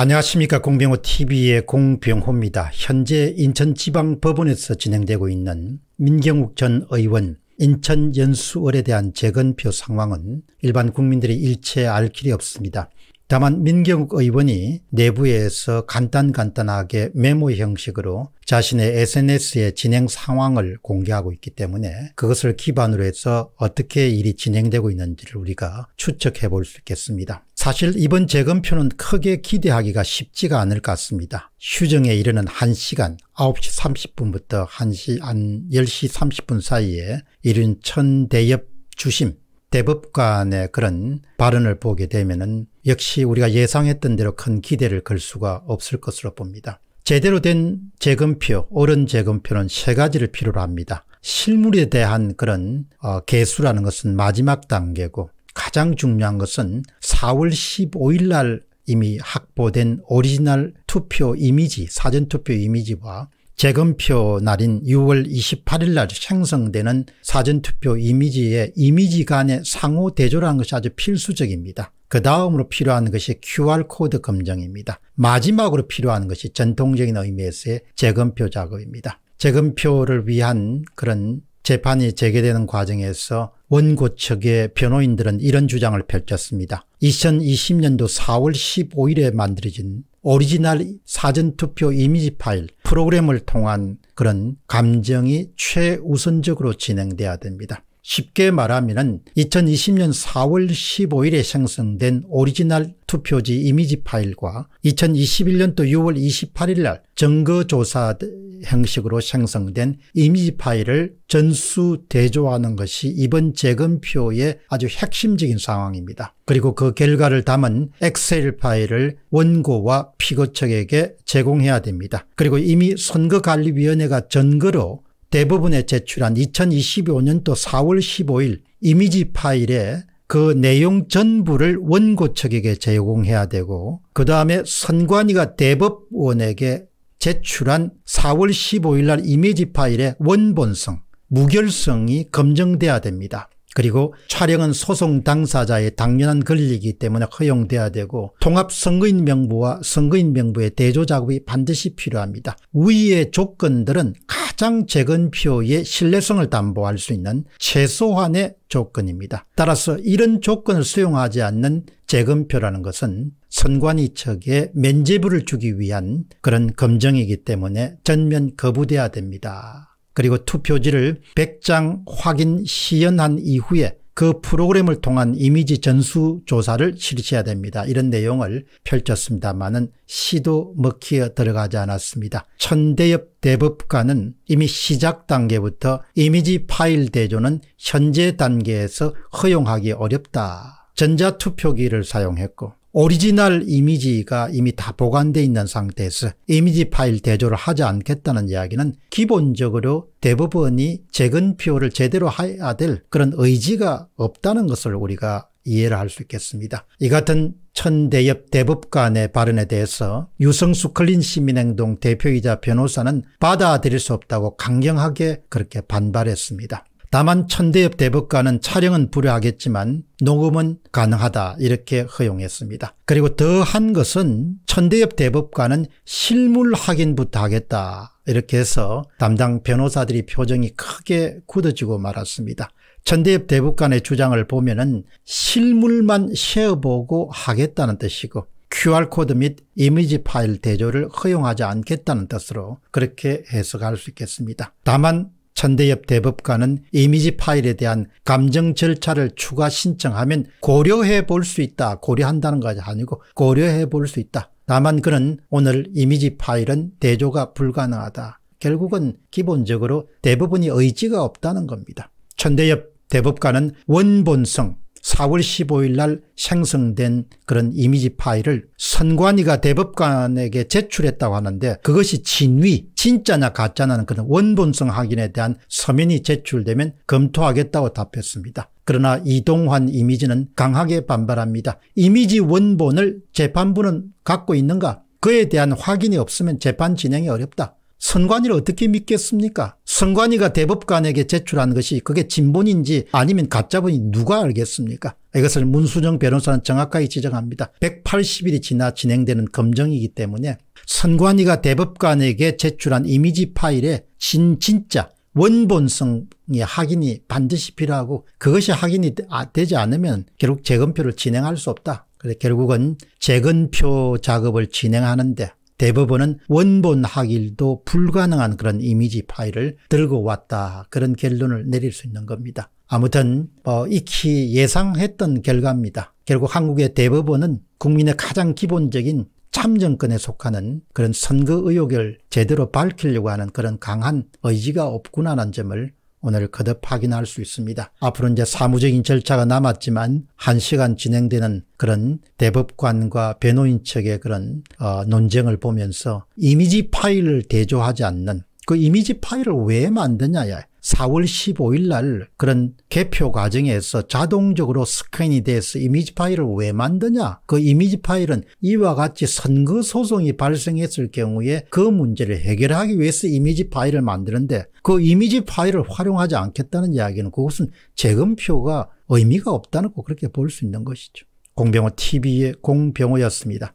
안녕하십니까 공병호TV의 공병호입니다. 현재 인천지방법원에서 진행되고 있는 민경욱 전 의원 인천 연수월에 대한 재건표 상황은 일반 국민들이 일체 알 길이 없습니다. 다만 민경욱 의원이 내부에서 간단간단하게 메모 형식으로 자신의 SNS의 진행 상황을 공개하고 있기 때문에 그것을 기반으로 해서 어떻게 일이 진행되고 있는지를 우리가 추측해 볼 수 있겠습니다. 사실 이번 재검표는 크게 기대하기가 쉽지가 않을 것 같습니다. 휴정에 이르는 1시간 9시 30분부터 1시 한 10시 30분 사이에 이른 천대엽 주심 대법관의 그런 발언을 보게 되면은 역시 우리가 예상했던 대로 큰 기대를 걸 수가 없을 것으로 봅니다. 제대로 된 재검표, 옳은 재검표는 세 가지를 필요로 합니다. 실물에 대한 그런 어, 개수라는 것은 마지막 단계고 가장 중요한 것은 4월 15일 날 이미 확보된 오리지널 투표 이미지, 사전투표 이미지와 재검표 날인 6월 28일 날 생성되는 사전투표 이미지의 이미지 간의 상호 대조라는 것이 아주 필수적입니다. 그 다음으로 필요한 것이 QR코드 검정입니다. 마지막으로 필요한 것이 전통적인 의미에서의 재검표 작업입니다. 재검표를 위한 그런 재판이 재개되는 과정에서 원고 측의 변호인들은 이런 주장을 펼쳤습니다. 2020년도 4월 15일에 만들어진 오리지널 사전투표 이미지 파일 프로그램을 통한 그런 감정이 최우선적으로 진행돼야 됩니다. 쉽게 말하면 2020년 4월 15일에 생성된 오리지널 투표지 이미지 파일과 2021년도 6월 28일 날증거조사 형식으로 생성된 이미지 파일을 전수 대조하는 것이 이번 재검표의 아주 핵심적인 상황입니다. 그리고 그 결과를 담은 엑셀 파일을 원고와 피고 측에게 제공해야 됩니다. 그리고 이미 선거관리위원회가 전거로 대부분에 제출한 2025년도 4월 15일 이미지 파일에 그 내용 전부를 원고 측에게 제공해야 되고 그 다음에 선관위가 대법원에게 제출한 4월 15일 날 이미지 파일의 원본성, 무결성이 검증돼야 됩니다. 그리고 촬영은 소송 당사자의 당연한 권리이기 때문에 허용돼야 되고 통합선거인 명부와 선거인 명부의 대조작업이 반드시 필요합니다. 위의 조건들은 확장 재건표의 신뢰성을 담보할 수 있는 최소한의 조건입니다. 따라서 이런 조건을 수용하지 않는 재검표라는 것은 선관위 측에 면죄부를 주기 위한 그런 검정이기 때문에 전면 거부돼야 됩니다. 그리고 투표지를 100장 확인 시연한 이후에 그 프로그램을 통한 이미지 전수 조사를 실시해야 됩니다. 이런 내용을 펼쳤습니다만은 시도 먹히어 들어가지 않았습니다. 천대엽 대법관은 이미 시작 단계부터 이미지 파일 대조는 현재 단계에서 허용하기 어렵다. 전자투표기를 사용했고 오리지널 이미지가 이미 다 보관되어 있는 상태에서 이미지 파일 대조를 하지 않겠다는 이야기는 기본적으로 대법원이 재건표를 제대로 해야 될 그런 의지가 없다는 것을 우리가 이해를 할 수 있겠습니다. 이 같은 천대엽 대법관의 발언에 대해서 유성수 클린 시민행동 대표이자 변호사는 받아들일 수 없다고 강경하게 그렇게 반발했습니다. 다만 천대엽 대법관은 촬영은 불허하겠지만 녹음은 가능하다 이렇게 허용했습니다. 그리고 더 한 것은 천대엽 대법관은 실물 확인부터 하겠다 이렇게 해서 담당 변호사들이 표정이 크게 굳어지고 말았습니다. 천대엽 대법관의 주장을 보면 은 실물만 쉐어보고 하겠다는 뜻이고 QR코드 및 이미지 파일 대조를 허용하지 않겠다는 뜻으로 그렇게 해석할 수 있겠습니다. 다만 천대엽 대법관은 이미지 파일에 대한 감정 절차를 추가 신청하면 고려해 볼 수 있다. 고려한다는 것이 아니고 고려해 볼 수 있다. 다만 그는 오늘 이미지 파일은 대조가 불가능하다. 결국은 기본적으로 대부분이 의지가 없다는 겁니다. 천대엽 대법관은 원본성 4월 15일 날 생성된 그런 이미지 파일을 선관위가 대법관에게 제출했다고 하는데 그것이 진위 진짜냐 가짜냐는 그런 원본성 확인에 대한 서면이 제출되면 검토하겠다고 답했습니다. 그러나 이동환 이미지는 강하게 반발합니다. 이미지 원본을 재판부는 갖고 있는가 그에 대한 확인이 없으면 재판 진행이 어렵다. 선관위를 어떻게 믿겠습니까? 선관위가 대법관에게 제출한 것이 그게 진본인지 아니면 가짜본인지 누가 알겠습니까? 이것을 문수정 변호사는 정확하게 지적합니다. 180일이 지나 진행되는 검정이기 때문에 선관위가 대법관에게 제출한 이미지 파일에 진, 진짜 원본성의 확인이 반드시 필요하고 그것이 확인이 아, 되지 않으면 결국 재검표를 진행할 수 없다. 그래서 결국은 재검표 작업을 진행하는데 대법원은 원본 학일도 불가능한 그런 이미지 파일을 들고 왔다 그런 결론을 내릴 수 있는 겁니다. 아무튼 어, 익히 예상했던 결과입니다. 결국 한국의 대법원은 국민의 가장 기본적인 참정권에 속하는 그런 선거 의혹을 제대로 밝히려고 하는 그런 강한 의지가 없구나라는 점을 오늘 거듭 확인할 수 있습니다. 앞으로 이제 사무적인 절차가 남았지만 1시간 진행되는 그런 대법관과 변호인 측의 그런 어, 논쟁을 보면서 이미지 파일을 대조하지 않는 그 이미지 파일을 왜 만드냐 4월 15일 날 그런 개표 과정에서 자동적으로 스캔이 돼서 이미지 파일을 왜 만드냐 그 이미지 파일은 이와 같이 선거 소송이 발생했을 경우에 그 문제를 해결하기 위해서 이미지 파일을 만드는데 그 이미지 파일을 활용하지 않겠다는 이야기는 그것은 재검표가 의미가 없다는 거 그렇게 볼 수 있는 것이죠. 공병호 TV의 공병호였습니다.